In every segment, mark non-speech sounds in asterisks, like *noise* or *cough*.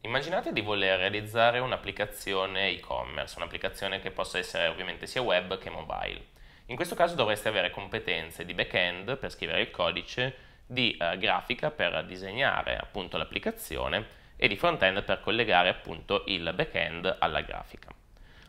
Immaginate di voler realizzare un'applicazione e-commerce, un'applicazione che possa essere ovviamente sia web che mobile. In questo caso dovreste avere competenze di back-end per scrivere il codice, di eh, grafica per disegnare appunto l'applicazione e di front-end per collegare appunto il back-end alla grafica.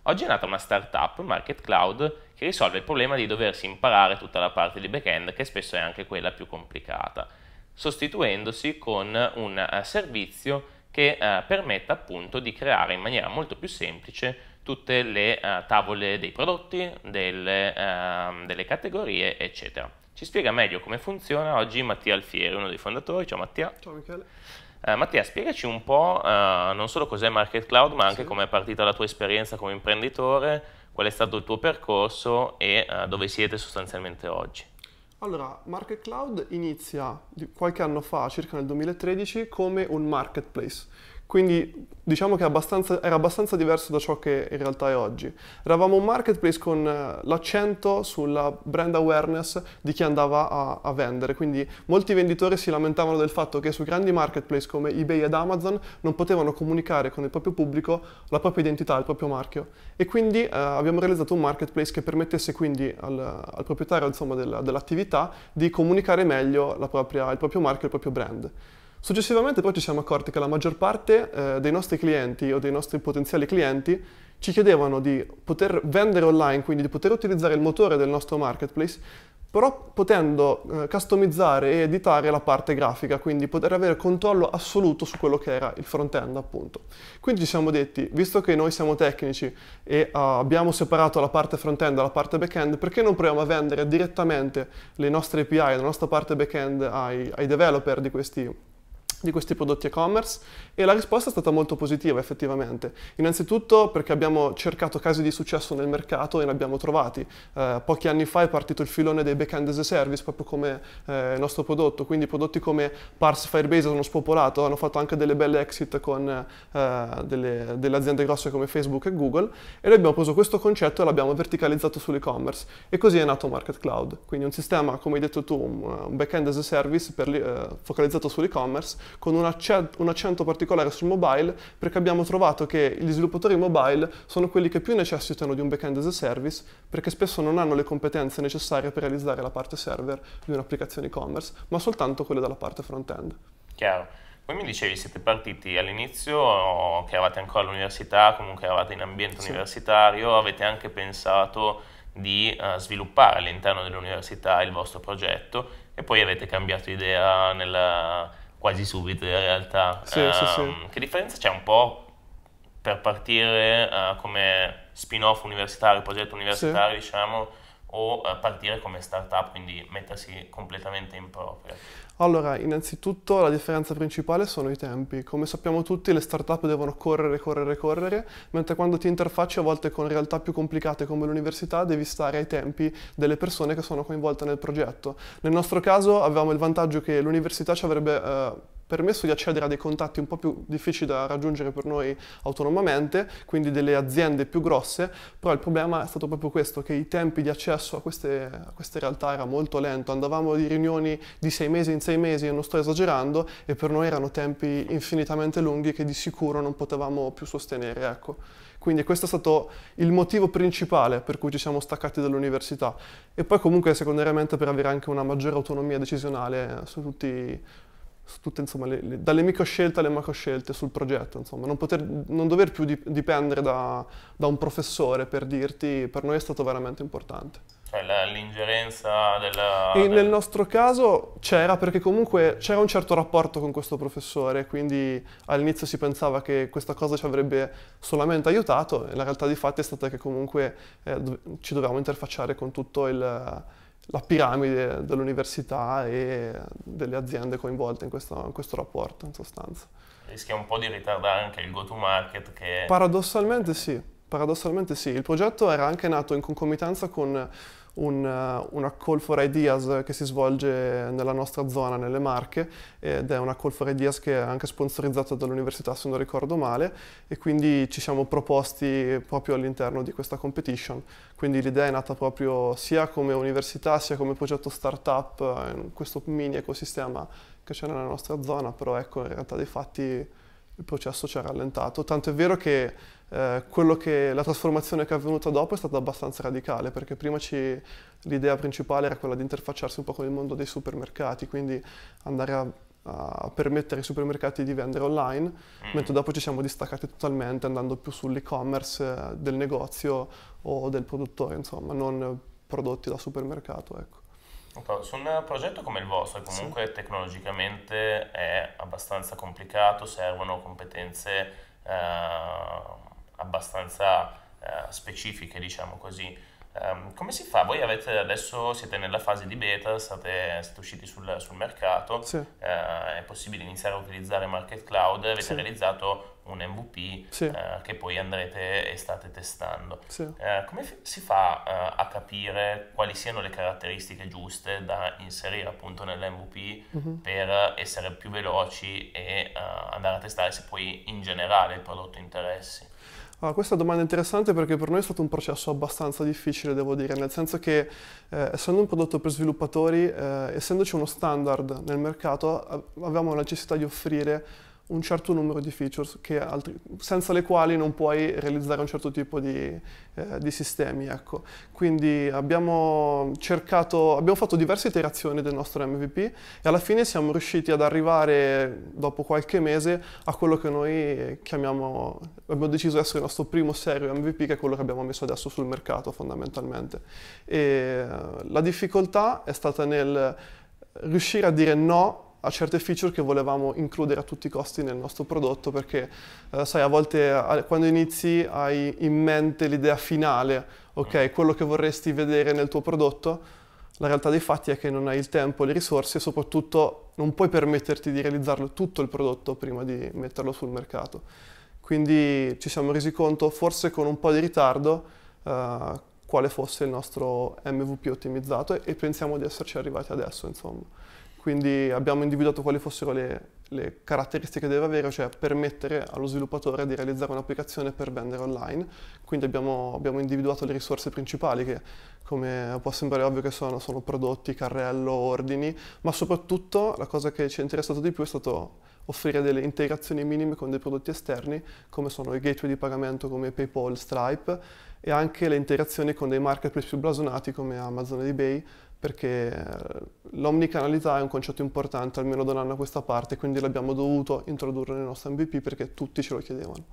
Oggi è nata una startup, Market Cloud, che risolve il problema di doversi imparare tutta la parte di backend, che spesso è anche quella più complicata, sostituendosi con un eh, servizio che eh, permetta appunto di creare in maniera molto più semplice tutte le eh, tavole dei prodotti, delle, eh, delle, categorie, eccetera. Ci spiega meglio come funziona oggi Mattia Alfieri, uno dei fondatori. Ciao Mattia. Ciao Michele. Uh, Mattia, spiegaci un po' uh, non solo cos'è Market Cloud, ma anche sì. come è partita la tua esperienza come imprenditore, qual è stato il tuo percorso e uh, dove siete sostanzialmente oggi. Allora, Market Cloud inizia qualche anno fa, circa nel 2013, come un marketplace. Quindi diciamo che abbastanza, era abbastanza diverso da ciò che in realtà è oggi. Eravamo un marketplace con eh, l'accento sulla brand awareness di chi andava a, a, vendere, quindi molti venditori si lamentavano del fatto che su grandi marketplace come eBay ed Amazon non potevano comunicare con il proprio pubblico la propria identità, il proprio marchio. E quindi eh, abbiamo realizzato un marketplace che permettesse quindi al, al proprietario dell'attività di comunicare meglio propria, il proprio marchio, il proprio brand. Successivamente poi ci siamo accorti che la maggior parte eh, dei nostri clienti o dei nostri potenziali clienti ci chiedevano di poter vendere online, quindi di poter utilizzare il motore del nostro marketplace, però potendo eh, customizzare e editare la parte grafica, quindi poter avere controllo assoluto su quello che era il front-end appunto. Quindi ci siamo detti, visto che noi siamo tecnici e uh, abbiamo separato la parte front-end dalla parte back-end, perché non proviamo a vendere direttamente le nostre API, la nostra parte back-end ai, ai developer di questi di questi prodotti e-commerce e la risposta è stata molto positiva effettivamente. Innanzitutto perché abbiamo cercato casi di successo nel mercato e ne abbiamo trovati. Eh, pochi anni fa è partito il filone dei backend as a service proprio come eh, il nostro prodotto, quindi prodotti come Parse Firebase hanno spopolato, hanno fatto anche delle belle exit con eh, delle, delle, aziende grosse come Facebook e Google e noi abbiamo preso questo concetto e l'abbiamo verticalizzato sull'e-commerce e così è nato Market Cloud, quindi un sistema come hai detto tu, un, un backend as a service per, eh, focalizzato sull'e-commerce con un, accento, un accento particolare sul mobile perché abbiamo trovato che gli sviluppatori mobile sono quelli che più necessitano di un backend as a service perché spesso non hanno le competenze necessarie per realizzare la parte server di un'applicazione e-commerce, ma soltanto quelle della parte front-end. Chiaro. Poi mi dicevi, siete partiti all'inizio che eravate ancora all'università, comunque eravate in ambiente sì. universitario, avete anche pensato di uh, sviluppare all'interno dell'università il vostro progetto e poi avete cambiato idea nella, quasi subito in realtà. Sì, um, sì, sì. Ehm, che differenza c'è un po' per partire uh, come spin-off universitario, progetto universitario, diciamo, o eh, partire come startup, quindi mettersi completamente in proprio? Allora, innanzitutto la differenza principale sono i tempi. Come sappiamo tutti, le startup devono correre, correre, correre, mentre quando ti interfacci a volte con realtà più complicate come l'università devi stare ai tempi delle persone che sono coinvolte nel progetto. Nel nostro caso avevamo il vantaggio che l'università ci avrebbe... Eh, permesso di accedere a dei contatti un po' più difficili da raggiungere per noi autonomamente, quindi delle aziende più grosse, però il problema è stato proprio questo, che i tempi di accesso a queste, a queste realtà era molto lento, andavamo di riunioni di sei mesi in sei mesi, e non sto esagerando, e per noi erano tempi infinitamente lunghi che di sicuro non potevamo più sostenere. Ecco. Quindi questo è stato il motivo principale per cui ci siamo staccati dall'università. E poi comunque secondariamente per avere anche una maggiore autonomia decisionale su tutti i su tutte insomma, le, le, dalle microscelte alle macroscelte sul progetto, insomma, non, poter, non dover più dipendere da, da, un professore per dirti, per noi è stato veramente importante. Cioè l'ingerenza della... E del... nel nostro caso c'era perché comunque c'era un certo rapporto con questo professore, quindi all'inizio si pensava che questa cosa ci avrebbe solamente aiutato, e la realtà di fatti è stata che comunque eh, ci dovevamo interfacciare con tutto il la piramide dell'università e delle aziende coinvolte in questo, in questo rapporto, in sostanza. Rischia un po' di ritardare anche il go-to-market che... Paradossalmente sì, paradossalmente sì. Il progetto era anche nato in concomitanza con un, eh, una Call for Ideas che si svolge nella nostra zona, nelle Marche, ed è una Call for Ideas che è anche sponsorizzata dall'università se non ricordo male e quindi ci siamo proposti proprio all'interno di questa competition. Quindi l'idea è nata proprio sia come università sia come progetto startup eh, in questo mini ecosistema che c'è nella nostra zona, però ecco in realtà dei fatti il processo ci ha rallentato, tanto è vero che, eh, che la trasformazione che è avvenuta dopo è stata abbastanza radicale, perché prima l'idea principale era quella di interfacciarsi un po' con il mondo dei supermercati, quindi andare a a permettere ai supermercati di vendere online, mm. mentre dopo ci siamo distaccati totalmente andando più sull'e-commerce eh, del negozio o del produttore, insomma, non prodotti da supermercato. Ecco. Su un progetto come il vostro, che comunque sì. tecnologicamente è abbastanza complicato, servono competenze eh, abbastanza eh, specifiche, diciamo così. Um, come si fa? Voi avete, adesso siete nella fase di beta, state, siete usciti sul, sul mercato, sì. uh, è possibile iniziare a utilizzare Market Cloud, avete sì. realizzato un MVP sì. uh, che poi andrete e state testando. Uh, come f- si fa a capire quali siano le caratteristiche giuste da inserire appunto nell'MVP mm-hmm. per essere più veloci e andare a testare se poi in generale il prodotto interessi? Ah, questa domanda è interessante perché per noi è stato un processo abbastanza difficile, devo dire, nel senso che eh, essendo un prodotto per sviluppatori, eh, essendoci uno standard nel mercato, avevamo la necessità di offrire un certo numero di features altri, senza le quali non puoi realizzare un certo tipo di, eh, di sistemi. Ecco. Quindi abbiamo, cercato, abbiamo fatto diverse iterazioni del nostro MVP e alla fine siamo riusciti ad arrivare dopo qualche mese a quello che noi chiamiamo, abbiamo deciso essere il nostro primo serio MVP che è quello che abbiamo messo adesso sul mercato fondamentalmente. E eh, la difficoltà è stata nel riuscire a dire no a certe feature che volevamo includere a tutti i costi nel nostro prodotto perché eh, sai a volte a, quando inizi hai in mente l'idea finale, ok, mm. quello che vorresti vedere nel tuo prodotto, la realtà dei fatti è che non hai il tempo, le risorse e soprattutto non puoi permetterti di realizzarlo tutto il prodotto prima di metterlo sul mercato. Quindi ci siamo resi conto, forse con un po' di ritardo, eh, quale fosse il nostro MVP ottimizzato e, e pensiamo di esserci arrivati adesso, insomma. Quindi abbiamo individuato quali fossero le, le caratteristiche che deve avere, cioè permettere allo sviluppatore di realizzare un'applicazione per vendere online. Quindi abbiamo, abbiamo, individuato le risorse principali che, come può sembrare ovvio che sono, sono prodotti, carrello, ordini, ma soprattutto la cosa che ci è interessato di più è stato offrire delle integrazioni minime con dei prodotti esterni come sono i gateway di pagamento come PayPal, Stripe e anche le integrazioni con dei marketplace più blasonati come Amazon ed eBay perché eh, l'omnicanalità è un concetto importante almeno da un anno a questa parte quindi l'abbiamo dovuto introdurre nel nostro MVP perché tutti ce lo chiedevano.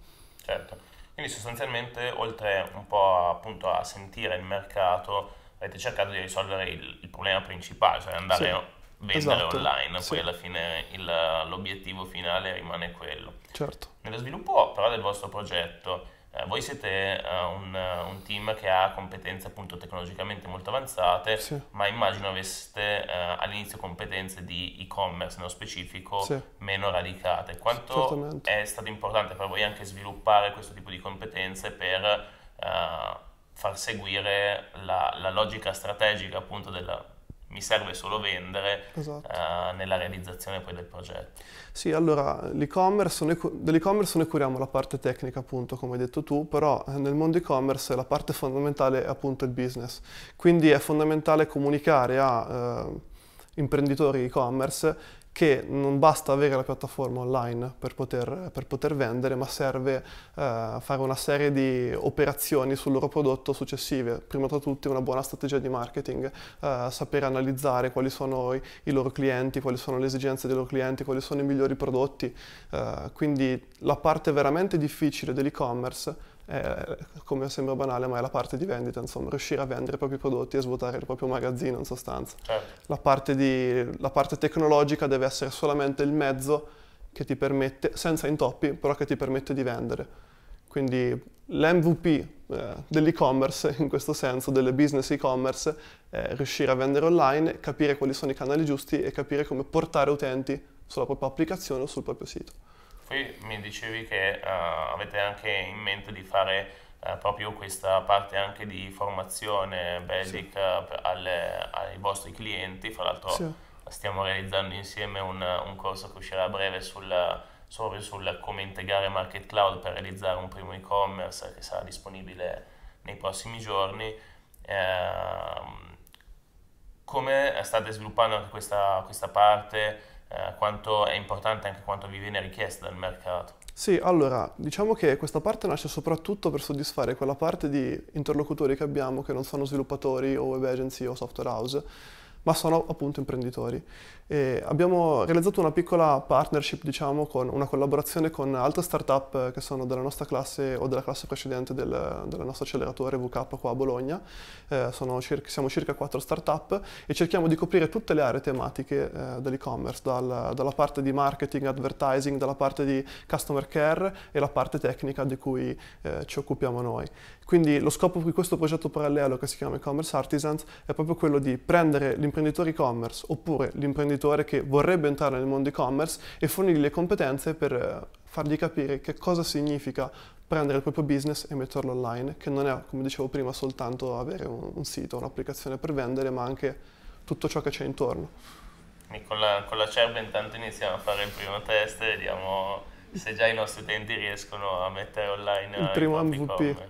Certo. Quindi sostanzialmente, oltre un po' appunto a sentire il mercato, avete cercato di risolvere il, il problema principale, cioè andare sì vendere esatto, online, sì. poi alla fine il, l'obiettivo finale rimane quello. Certo. Nello sviluppo però del vostro progetto, eh, voi siete eh, un, un, team che ha competenze appunto tecnologicamente molto avanzate, sì. ma immagino aveste eh, all'inizio competenze di e-commerce nello specifico sì. meno radicate. Quanto è stato importante per voi anche sviluppare questo tipo di competenze per eh, far seguire la, la logica strategica appunto della mi serve solo vendere esatto. uh, nella realizzazione poi del progetto. Sì, allora l'e-commerce, noi, dell'e-commerce noi curiamo la parte tecnica appunto come hai detto tu, però eh, nel mondo e-commerce la parte fondamentale è appunto il business, quindi è fondamentale comunicare a eh, imprenditori e-commerce che non basta avere la piattaforma online per poter, per poter vendere, ma serve eh, fare una serie di operazioni sul loro prodotto successive. Prima tra tutti una buona strategia di marketing, eh, sapere analizzare quali sono i, i, loro clienti, quali sono le esigenze dei loro clienti, quali sono i migliori prodotti. Eh, quindi la parte veramente difficile dell'e-commerce è, eh, come sembra banale, ma è la parte di vendita, insomma, riuscire a vendere i propri prodotti e svuotare il proprio magazzino in sostanza. Certo. La, parte di, la parte tecnologica deve essere solamente il mezzo che ti permette, senza intoppi, però che ti permette di vendere. Quindi l'MVP eh, dell'e-commerce, in questo senso, del business e-commerce, è riuscire a vendere online, capire quali sono i canali giusti e capire come portare utenti sulla propria applicazione o sul proprio sito. Poi mi dicevi che uh, avete anche in mente di fare uh, proprio questa parte anche di formazione basic sì. Eh, alle, ai vostri clienti, fra l'altro sì. stiamo realizzando insieme un, un, corso che uscirà a breve sulla, proprio sul come integrare Market Cloud per realizzare un primo e-commerce che sarà disponibile nei prossimi giorni. Eh, come state sviluppando anche questa, questa parte? Eh, quanto è importante anche quanto vi viene richiesto dal mercato. Sì, allora, diciamo che questa parte nasce soprattutto per soddisfare quella parte di interlocutori che abbiamo che non sono sviluppatori o web agency o software house, ma sono appunto imprenditori. E abbiamo realizzato una piccola partnership, diciamo, con una collaborazione con altre start-up eh, che sono della nostra classe o della classe precedente del, del nostro acceleratore VK qua a Bologna. Eh, circa, siamo circa quattro start-up e cerchiamo di coprire tutte le aree tematiche eh, dell'e-commerce, dal, dalla parte di marketing, advertising, dalla parte di customer care e la parte tecnica di cui eh, ci occupiamo noi. Quindi lo scopo di questo progetto parallelo che si chiama e-commerce artisans è proprio quello di prendere l'imprenditore e-commerce oppure l'imprenditore imprenditore che vorrebbe entrare nel mondo e-commerce e fornirgli le competenze per eh, fargli capire che cosa significa prendere il proprio business e metterlo online, che non è, come dicevo prima, soltanto avere un, un sito, un'applicazione per vendere, ma anche tutto ciò che c'è intorno. E con la, con la Cerba intanto iniziamo a fare il primo test e vediamo se già i nostri utenti riescono a mettere online il primo MVP.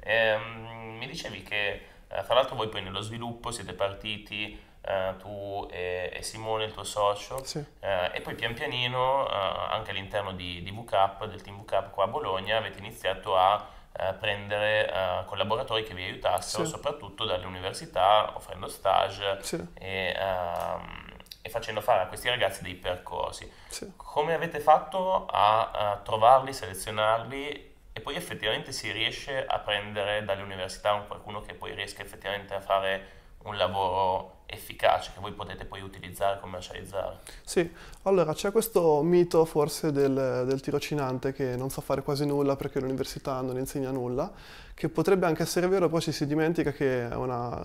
E, um, mi dicevi che, eh, fra l'altro voi poi nello sviluppo siete partiti Uh, tu e, e, Simone, il tuo socio, sì. uh, e poi pian pianino uh, anche all'interno di, di VCAP, del team VCAP qua a Bologna, avete iniziato a prendere collaboratori che vi aiutassero, sì. soprattutto dalle università, offrendo stage sì. e, ehm, e, facendo fare a questi ragazzi dei percorsi. Come avete fatto a, a trovarli, selezionarli e poi effettivamente si riesce a prendere dalle università qualcuno che poi riesca effettivamente a fare un lavoro efficace che voi potete poi utilizzare e commercializzare. Sì, allora c'è questo mito forse del, del, tirocinante che non sa fare quasi nulla perché l'università non insegna nulla, che potrebbe anche essere vero, poi ci si dimentica che è una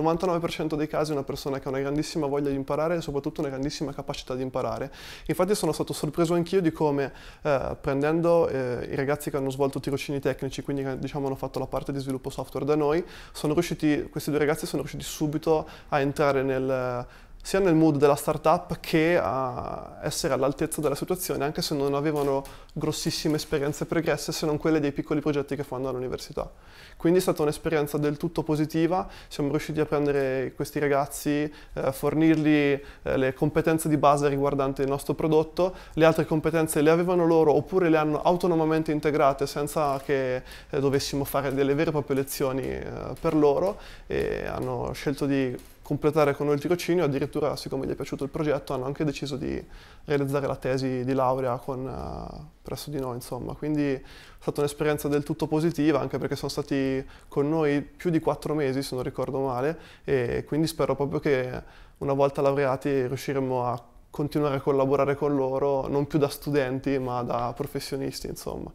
99% dei casi è una persona che ha una grandissima voglia di imparare e soprattutto una grandissima capacità di imparare. Infatti sono stato sorpreso anch'io di come eh, prendendo eh, i ragazzi che hanno svolto tirocini tecnici, quindi diciamo hanno fatto la parte di sviluppo software da noi, riusciti, questi due ragazzi sono riusciti subito a entrare nel sia nel mood della startup che a eh, essere all'altezza della situazione, anche se non avevano grossissime esperienze pregresse se non quelle dei piccoli progetti che fanno all'università. Quindi è stata un'esperienza del tutto positiva, siamo riusciti a prendere questi ragazzi, eh, fornirgli eh, le competenze di base riguardanti il nostro prodotto, le altre competenze le avevano loro oppure le hanno autonomamente integrate senza che eh, dovessimo fare delle vere e proprie lezioni eh, per loro e hanno scelto di completare con noi il tirocinio, addirittura siccome gli è piaciuto il progetto hanno anche deciso di realizzare la tesi di laurea con, uh, presso di noi, insomma. Quindi è stata un'esperienza del tutto positiva, anche perché sono stati con noi più di quattro mesi, se non ricordo male, e quindi spero proprio che una volta laureati riusciremo a continuare a collaborare con loro, non più da studenti, ma da professionisti, insomma.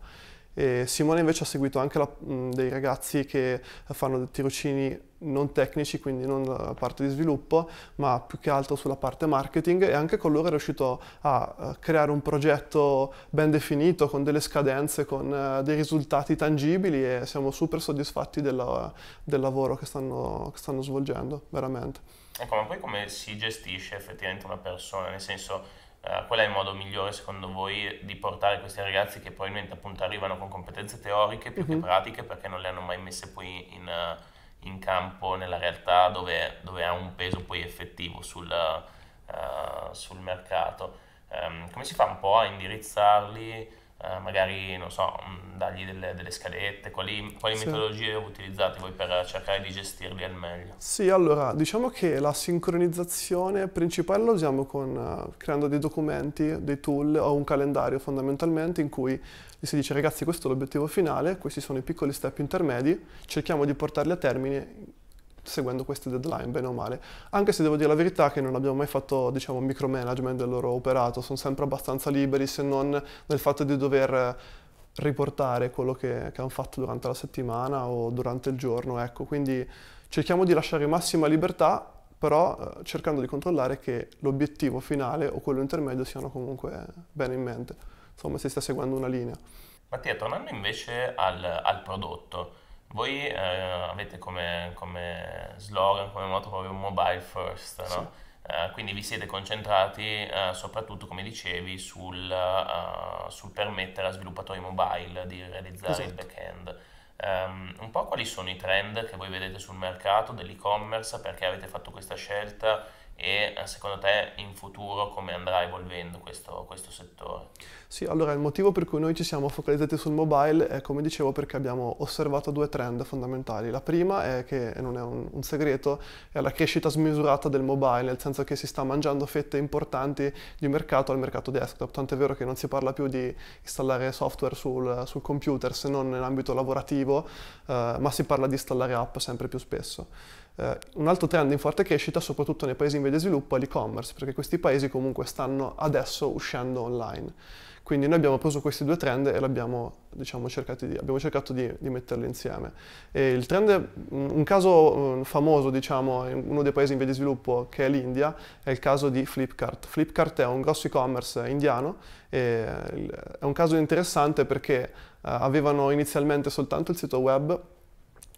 E Simone invece ha seguito anche la, mh, dei ragazzi che fanno tirocini non tecnici, quindi non la parte di sviluppo, ma più che altro sulla parte marketing e anche con loro è riuscito a eh, creare un progetto ben definito, con delle scadenze, con eh, dei risultati tangibili e siamo super soddisfatti della, del lavoro che stanno, che stanno svolgendo, veramente. Ecco, ma poi come si gestisce effettivamente una persona? Nel senso, eh, qual è il modo migliore secondo voi di portare questi ragazzi che probabilmente appunto arrivano con competenze teoriche più uh-huh. che mhm. pratiche perché non le hanno mai messe poi in, in campo nella realtà dove, dove ha un peso poi effettivo sul, uh, sul mercato. Um, come si fa un po' a indirizzarli? Eh, magari, non so, mm, dargli delle, delle scalette, quali, quali sì. metodologie utilizzate voi per cercare di gestirli al meglio? Sì, allora, diciamo che la sincronizzazione principale la usiamo con, uh, creando dei documenti, dei tool o un calendario fondamentalmente in cui si dice ragazzi questo è l'obiettivo finale, questi sono i piccoli step intermedi, cerchiamo di portarli a termine seguendo queste deadline, bene o male. Anche se devo dire la verità che non abbiamo mai fatto, diciamo, micromanagement del loro operato, sono sempre abbastanza liberi se non nel fatto di dover riportare quello che, che hanno fatto durante la settimana o durante il giorno, ecco, quindi cerchiamo di lasciare massima libertà, però eh, cercando di controllare che l'obiettivo finale o quello intermedio siano comunque bene in mente, insomma si sta seguendo una linea. Mattia, tornando invece al, al prodotto, voi eh, avete come, come, slogan, come motto proprio mobile first, no? sì. eh, quindi vi siete concentrati eh, soprattutto, come dicevi, sul, uh, sul, permettere a sviluppatori mobile di realizzare esatto. il back-end. Um, un po' quali sono i trend che voi vedete sul mercato dell'e-commerce, perché avete fatto questa scelta, e eh, secondo te in futuro come andrà evolvendo questo, questo, settore? Sì, allora il motivo per cui noi ci siamo focalizzati sul mobile è come dicevo perché abbiamo osservato due trend fondamentali. La prima è che, e non è un, un segreto, è la crescita smisurata del mobile, nel senso che si sta mangiando fette importanti di mercato al mercato desktop, tant'è vero che non si parla più di installare software sul, sul computer se non nell'ambito lavorativo, eh, ma si parla di installare app sempre più spesso. Eh, un altro trend in forte crescita, soprattutto nei paesi in via di sviluppo, è l'e-commerce, perché questi paesi comunque stanno adesso uscendo online. Quindi noi abbiamo preso questi due trend e abbiamo, diciamo, di, abbiamo cercato di, di metterli insieme. E trend, un caso mm, famoso, diciamo, in uno dei paesi in via di sviluppo, che è l'India, è il caso di Flipkart. Flipkart è un grosso e-commerce indiano e è un caso interessante perché eh, avevano inizialmente soltanto il sito web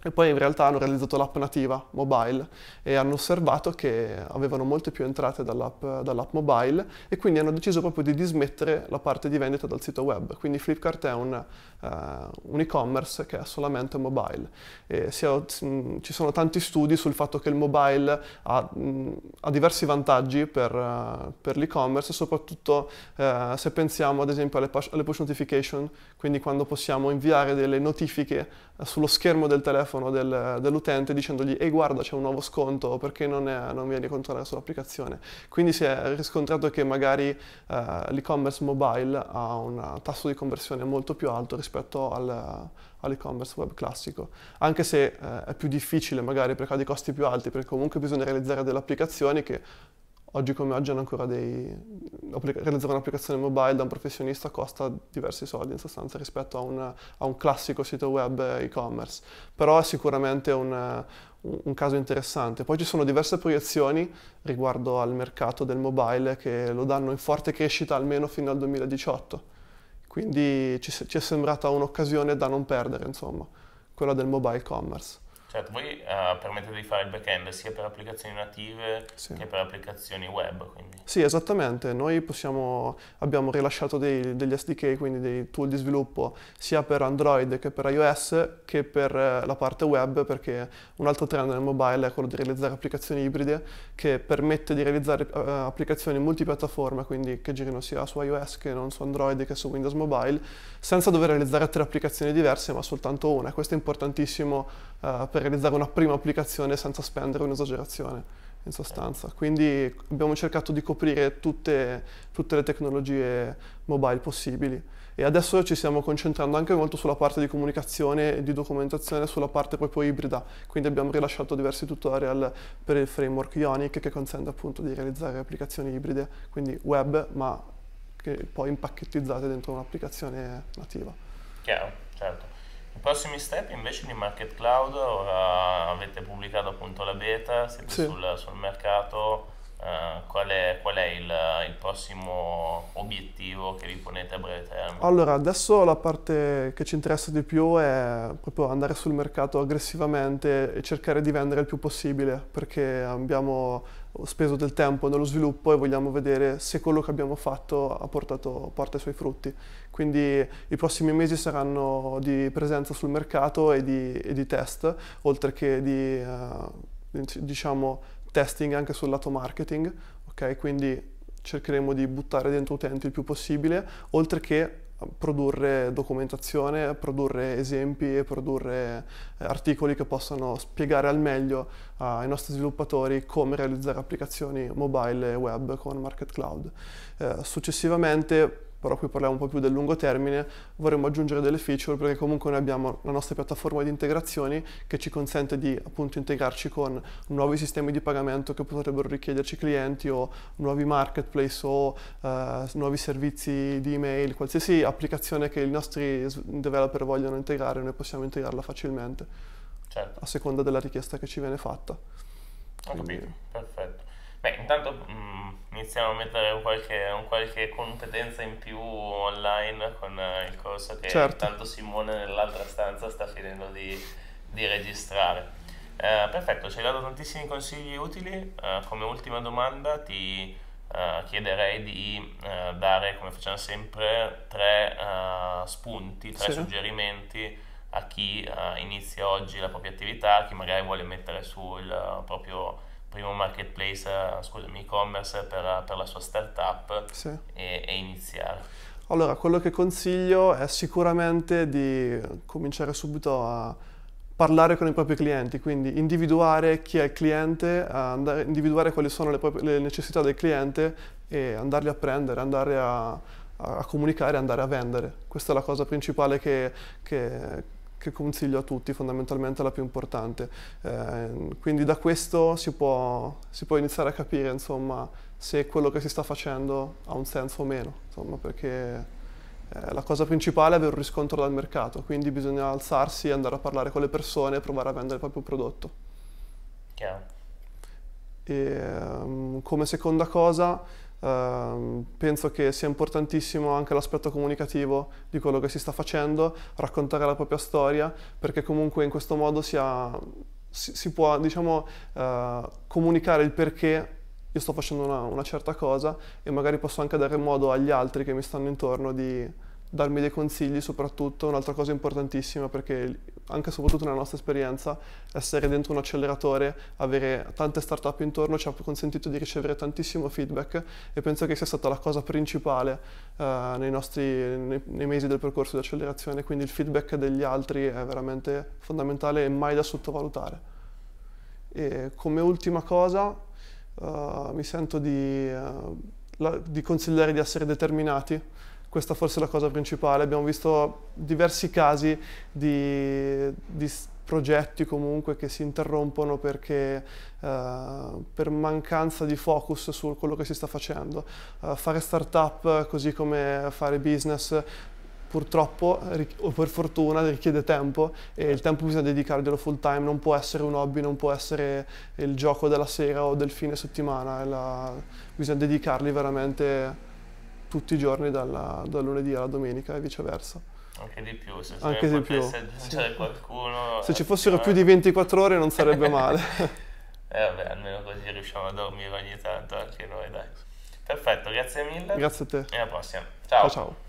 e poi in realtà hanno realizzato l'app nativa mobile e hanno osservato che avevano molte più entrate dall'app dall mobile e quindi hanno deciso proprio di dismettere la parte di vendita dal sito web. Quindi Flipkart è un, uh, un e-commerce che è solamente mobile. Sia, mm, ci sono tanti studi sul fatto che il mobile ha, mh, mm, ha diversi vantaggi per, uh, per l'e-commerce, soprattutto uh, se pensiamo ad esempio alle push, alle push notification, quindi quando possiamo inviare delle notifiche sullo schermo del telefono telefono del, dell'utente dicendogli e guarda c'è un nuovo sconto perché non, è, non vieni a controllare sull'applicazione. Quindi si è riscontrato che magari eh, l'e-commerce mobile ha un tasso di conversione molto più alto rispetto al, all'e-commerce web classico, anche se eh, è più difficile magari perché ha dei costi più alti, perché comunque bisogna realizzare delle applicazioni che oggi come oggi hanno ancora dei, realizzare un'applicazione mobile da un professionista costa diversi soldi in sostanza rispetto a un, a un classico sito web e-commerce, però è sicuramente un, un caso interessante. Poi ci sono diverse proiezioni riguardo al mercato del mobile che lo danno in forte crescita almeno fino al 2018, quindi ci, ci è sembrata un'occasione da non perdere, insomma, quella del mobile commerce. Certo, voi eh, permettete di fare il back-end sia per applicazioni native sì. che per applicazioni web. Quindi. Sì, esattamente. Noi possiamo, abbiamo rilasciato dei, degli SDK, quindi dei tool di sviluppo, sia per Android che per iOS che per eh, la parte web, perché un altro trend nel mobile è quello di realizzare applicazioni ibride che permette di realizzare uh, applicazioni multipiattaforma, quindi che girino sia su iOS che non su Android che su Windows Mobile, senza dover realizzare tre applicazioni diverse ma soltanto una. Questo è importantissimo uh, per per realizzare una prima applicazione senza spendere un'esagerazione in sostanza. Quindi abbiamo cercato di coprire tutte, tutte, le tecnologie mobile possibili e adesso ci stiamo concentrando anche molto sulla parte di comunicazione e di documentazione, sulla parte proprio ibrida, quindi abbiamo rilasciato diversi tutorial per il framework Ionic che consente appunto di realizzare applicazioni ibride, quindi web ma che poi impacchettizzate dentro un'applicazione nativa. Chiaro, certo. Prossimi step invece di Market Cloud, ora avete pubblicato appunto la beta, siete sì. sul, sul, mercato, eh, qual è, qual è il, il, prossimo obiettivo che vi ponete a breve termine? Allora, adesso la parte che ci interessa di più è proprio andare sul mercato aggressivamente e cercare di vendere il più possibile, perché abbiamo speso del tempo nello sviluppo e vogliamo vedere se quello che abbiamo fatto ha portato, porta i suoi frutti. Quindi i prossimi mesi saranno di presenza sul mercato e di, e di test, oltre che di eh, diciamo, testing anche sul lato marketing, okay? quindi cercheremo di buttare dentro utenti il più possibile, oltre che produrre documentazione, produrre esempi e produrre eh, articoli che possano spiegare al meglio eh, ai nostri sviluppatori come realizzare applicazioni mobile e web con Market Cloud. Eh, successivamente però qui parliamo un po' più del lungo termine, vorremmo aggiungere delle feature perché comunque noi abbiamo la nostra piattaforma di integrazioni che ci consente di appunto integrarci con nuovi sistemi di pagamento che potrebbero richiederci clienti o nuovi marketplace o eh, nuovi servizi di email, qualsiasi applicazione che i nostri developer vogliono integrare, noi possiamo integrarla facilmente certo. a seconda della richiesta che ci viene fatta. Ho Quindi... capito, perfetto. Beh, intanto mh, mm, iniziamo a mettere un qualche, un qualche, competenza in più online con eh, il corso che certo. intanto Simone nell'altra stanza sta finendo di, di registrare. Eh, perfetto, ci hai dato tantissimi consigli utili. Eh, come ultima domanda ti eh, chiederei di eh, dare, come facciamo sempre, tre eh, spunti, tre sì. suggerimenti a chi inizia oggi la propria attività, a chi magari vuole mettere sul proprio primo marketplace, eh, scusami, e-commerce per, eh, per, la sua startup sì. e, e iniziare? Allora, quello che consiglio è sicuramente di cominciare subito a parlare con i propri clienti, quindi individuare chi è il cliente, andare, individuare quali sono le, proprie, le, necessità del cliente e andarli a prendere, andare a, a, comunicare, andare a vendere. Questa è la cosa principale che, che che consiglio a tutti, fondamentalmente la più importante. Eh, quindi da questo si può, si può iniziare a capire insomma, se quello che si sta facendo ha un senso o meno, insomma, perché eh, la cosa principale è avere un riscontro dal mercato, quindi bisogna alzarsi e andare a parlare con le persone e provare a vendere il proprio prodotto. Chiaro. E, um, come seconda cosa Ehm, penso che sia importantissimo anche l'aspetto comunicativo di quello che si sta facendo, raccontare la propria storia, perché comunque in questo modo si, ha, si, si può diciamo, uh, comunicare il perché io sto facendo una, una, certa cosa e magari posso anche dare modo agli altri che mi stanno intorno di darmi dei consigli soprattutto, un'altra cosa importantissima perché anche e soprattutto nella nostra esperienza, essere dentro un acceleratore, avere tante startup intorno ci ha consentito di ricevere tantissimo feedback e penso che sia stata la cosa principale eh, nei, nostri, nei, nei mesi del percorso di accelerazione, quindi il feedback degli altri è veramente fondamentale e mai da sottovalutare. E come ultima cosa uh, mi sento di, uh, la, di consigliare di essere determinati questa forse è la cosa principale. Abbiamo visto diversi casi di, di progetti comunque che si interrompono perché, uh, per mancanza di focus su quello che si sta facendo. Uh, fare startup così come fare business purtroppo o per fortuna richiede tempo e il tempo bisogna dedicarglielo full time, non può essere un hobby, non può essere il gioco della sera o del fine settimana, la... bisogna dedicarli veramente tutti i giorni dalla, dal lunedì alla domenica e viceversa. Anche di più, se, Anche di più. Sì. Qualcuno, se ci fossero eh. più di 24 ore non sarebbe *laughs* male. eh vabbè, almeno così riusciamo a dormire ogni tanto anche noi, dai. Perfetto, grazie mille. Grazie a te. E alla prossima. Ciao. ciao. ciao.